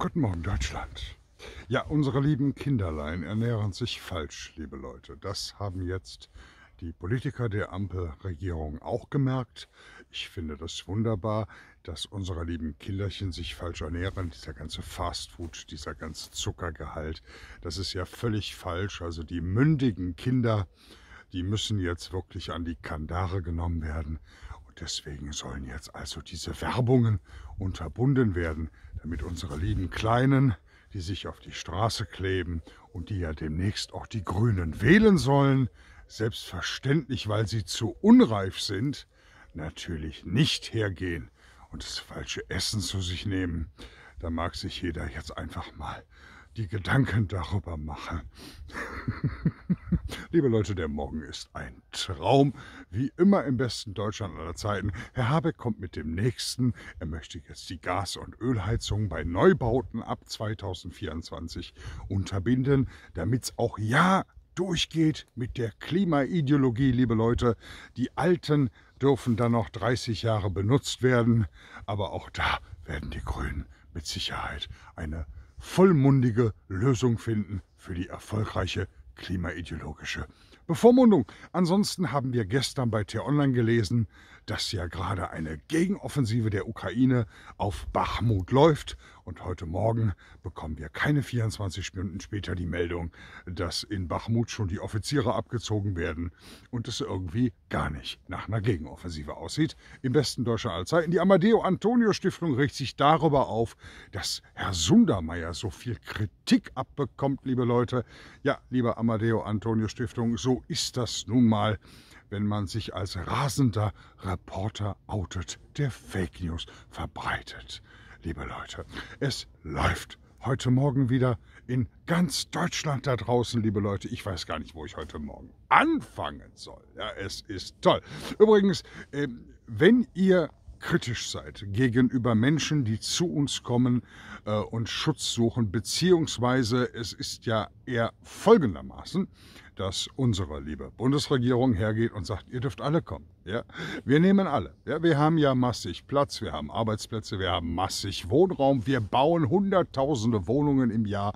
Guten Morgen, Deutschland. Ja, unsere lieben Kinderlein ernähren sich falsch, liebe Leute. Das haben jetzt die Politiker der Ampelregierung auch gemerkt. Ich finde das wunderbar, dass unsere lieben Kinderchen sich falsch ernähren. Dieser ganze Fastfood, dieser ganze Zuckergehalt, das ist ja völlig falsch. Also die mündigen Kinder, die müssen jetzt wirklich an die Kandare genommen werden Deswegen sollen jetzt also diese Werbungen unterbunden werden, damit unsere lieben Kleinen, die sich auf die Straße kleben und die ja demnächst auch die Grünen wählen sollen, selbstverständlich, weil sie zu unreif sind, natürlich nicht hergehen und das falsche Essen zu sich nehmen. Da mag sich jeder jetzt einfach mal die Gedanken darüber machen. Liebe Leute, der Morgen ist ein Traum. Wie immer im besten Deutschland aller Zeiten. Herr Habeck kommt mit dem nächsten. Er möchte jetzt die Gas- und Ölheizung bei Neubauten ab 2024 unterbinden, damit es auch ja durchgeht mit der Klimaideologie, liebe Leute. Die alten dürfen dann noch 30 Jahre benutzt werden, aber auch da werden die Grünen mit Sicherheit eine vollmundige Lösung finden für die erfolgreiche klimaideologische Bevormundung. Ansonsten haben wir gestern bei T-Online gelesen, dass ja gerade eine Gegenoffensive der Ukraine auf Bachmut läuft und heute Morgen bekommen wir keine 24 Stunden später die Meldung, dass in Bachmut schon die Offiziere abgezogen werden und es irgendwie gar nicht nach einer Gegenoffensive aussieht. Im besten deutscher Allzeiten. Die Amadeo-Antonio-Stiftung regt sich darüber auf, dass Herr Sundermeier so viel Kritik abbekommt, liebe Leute. Ja, liebe Amadeo-Antonio-Stiftung, so ist das nun mal wenn man sich als rasender Reporter outet, der Fake News verbreitet liebe Leute, es läuft heute Morgen wieder in ganz Deutschland da draußen, liebe Leute. Ich weiß gar nicht, wo ich heute Morgen anfangen soll. Ja, es ist toll. Übrigens, ähm, wenn ihr kritisch seid gegenüber Menschen, die zu uns kommen äh, und Schutz suchen, beziehungsweise es ist ja eher folgendermaßen, dass unsere liebe Bundesregierung hergeht und sagt, ihr dürft alle kommen. Ja? Wir nehmen alle. Ja? Wir haben ja massig Platz, wir haben Arbeitsplätze, wir haben massig Wohnraum, wir bauen hunderttausende Wohnungen im Jahr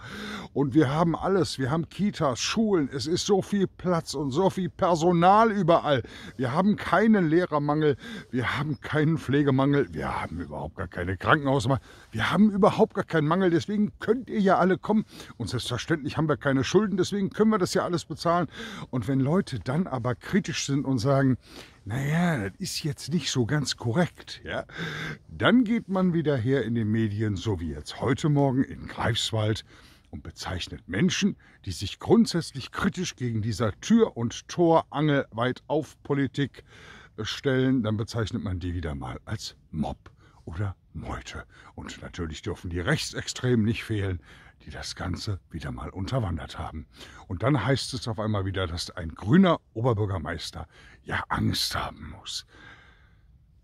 und wir haben alles. Wir haben Kitas, Schulen, es ist so viel Platz und so viel Personal überall. Wir haben keinen Lehrermangel, wir haben keinen Pflegemangel, wir haben überhaupt gar keine Krankenhausmangel, wir haben überhaupt gar keinen Mangel, deswegen könnt ihr ja alle kommen und selbstverständlich haben wir keine Schulden, deswegen können wir das ja alles bezahlen. Und wenn Leute dann aber kritisch sind und sagen, naja, das ist jetzt nicht so ganz korrekt, ja, dann geht man wieder her in den Medien, so wie jetzt heute Morgen in Greifswald, und bezeichnet Menschen, die sich grundsätzlich kritisch gegen dieser Tür- und torangelweit auf Politik stellen, dann bezeichnet man die wieder mal als Mob oder Meute. Und natürlich dürfen die Rechtsextremen nicht fehlen, die das Ganze wieder mal unterwandert haben. Und dann heißt es auf einmal wieder, dass ein grüner Oberbürgermeister ja Angst haben muss.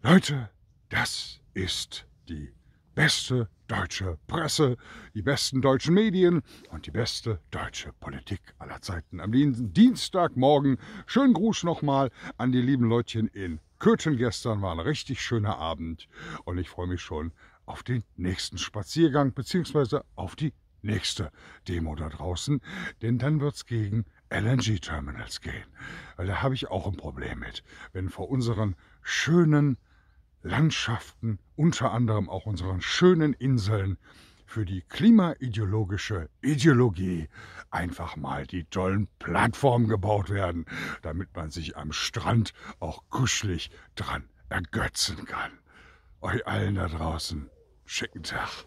Leute, das ist die beste deutsche Presse, die besten deutschen Medien und die beste deutsche Politik aller Zeiten. Am Dienstagmorgen schönen Gruß nochmal an die lieben Leutchen in Köthen gestern war ein richtig schöner Abend und ich freue mich schon auf den nächsten Spaziergang beziehungsweise auf die nächste Demo da draußen, denn dann wird es gegen LNG-Terminals gehen. Weil da habe ich auch ein Problem mit, wenn vor unseren schönen Landschaften, unter anderem auch unseren schönen Inseln, für die klimaideologische Ideologie einfach mal die tollen Plattformen gebaut werden, damit man sich am Strand auch kuschelig dran ergötzen kann. Euch allen da draußen, schicken Tag.